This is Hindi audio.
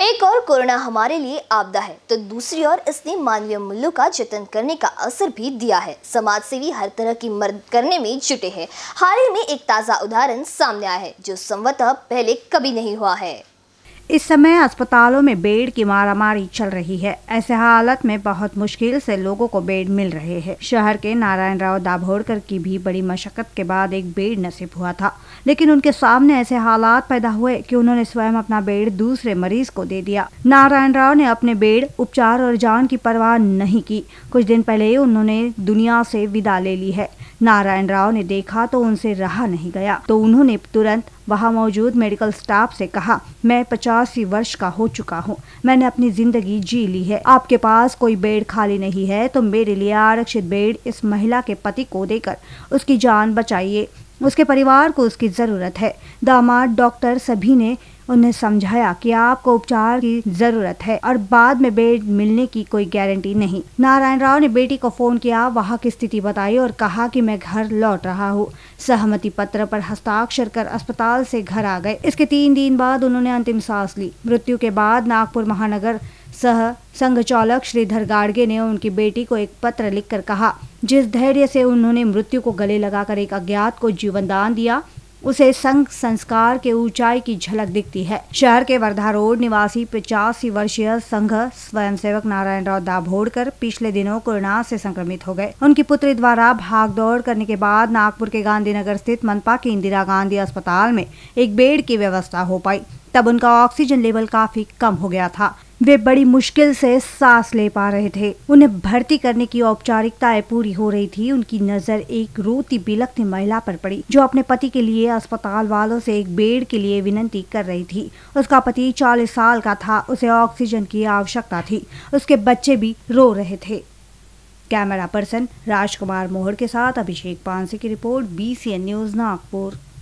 एक और कोरोना हमारे लिए आपदा है तो दूसरी ओर इसने मानवीय मूल्यों का जतन करने का असर भी दिया है समाज सेवी हर तरह की मदद करने में जुटे हैं हाल ही में एक ताज़ा उदाहरण सामने आया है जो संवत पहले कभी नहीं हुआ है इस समय अस्पतालों में बेड की मारामारी चल रही है ऐसे हालत में बहुत मुश्किल से लोगों को बेड मिल रहे हैं शहर के नारायण राव दाभोड़कर की भी बड़ी मशक्कत के बाद एक बेड नसीब हुआ था लेकिन उनके सामने ऐसे हालात पैदा हुए कि उन्होंने स्वयं अपना बेड दूसरे मरीज को दे दिया नारायण राव ने अपने बेड उपचार और जान की परवाह नहीं की कुछ दिन पहले ही उन्होंने दुनिया से विदा ले ली है नारायण राव ने देखा तो उनसे रहा नहीं गया तो उन्होंने तुरंत वहाँ मौजूद मेडिकल स्टाफ से कहा मैं पचासी वर्ष का हो चुका हूँ मैंने अपनी जिंदगी जी ली है आपके पास कोई बेड खाली नहीं है तो मेरे लिए आरक्षित बेड इस महिला के पति को देकर उसकी जान बचाइए उसके परिवार को उसकी ज़रूरत है दामाद डॉक्टर सभी ने उन्हें समझाया कि आपको उपचार की जरूरत है और बाद में बेड मिलने की कोई गारंटी नहीं नारायण राव ने बेटी को फोन किया वहाँ की स्थिति बताई और कहा कि मैं घर लौट रहा हूँ सहमति पत्र पर हस्ताक्षर कर अस्पताल से घर आ गए इसके तीन दिन बाद उन्होंने अंतिम सांस ली मृत्यु के बाद नागपुर महानगर सह संघ चालक श्रीधर गाड़गे ने उनकी बेटी को एक पत्र लिखकर कहा जिस धैर्य से उन्होंने मृत्यु को गले लगाकर एक अज्ञात को जीवन दान दिया उसे संघ संस्कार के ऊंचाई की झलक दिखती है शहर के वर्धा रोड निवासी पचासी वर्षीय संघ स्वयंसेवक नारायण राव दाभोड़कर पिछले दिनों कोरोना से संक्रमित हो गए उनकी पुत्री द्वारा भाग दौड़ करने के बाद नागपुर के गांधीनगर स्थित मनपा के इंदिरा गांधी अस्पताल में एक बेड की व्यवस्था हो पाई तब उनका ऑक्सीजन लेवल काफी कम हो गया था वे बड़ी मुश्किल से सांस ले पा रहे थे उन्हें भर्ती करने की औपचारिकताएं पूरी हो रही थी उनकी नजर एक रोती बिलखती महिला पर पड़ी जो अपने पति के लिए अस्पताल वालों से एक बेड के लिए विनती कर रही थी उसका पति चालीस साल का था उसे ऑक्सीजन की आवश्यकता थी उसके बच्चे भी रो रहे थे कैमरा पर्सन राजकुमार मोहर के साथ अभिषेक पांसे की रिपोर्ट बी न्यूज नागपुर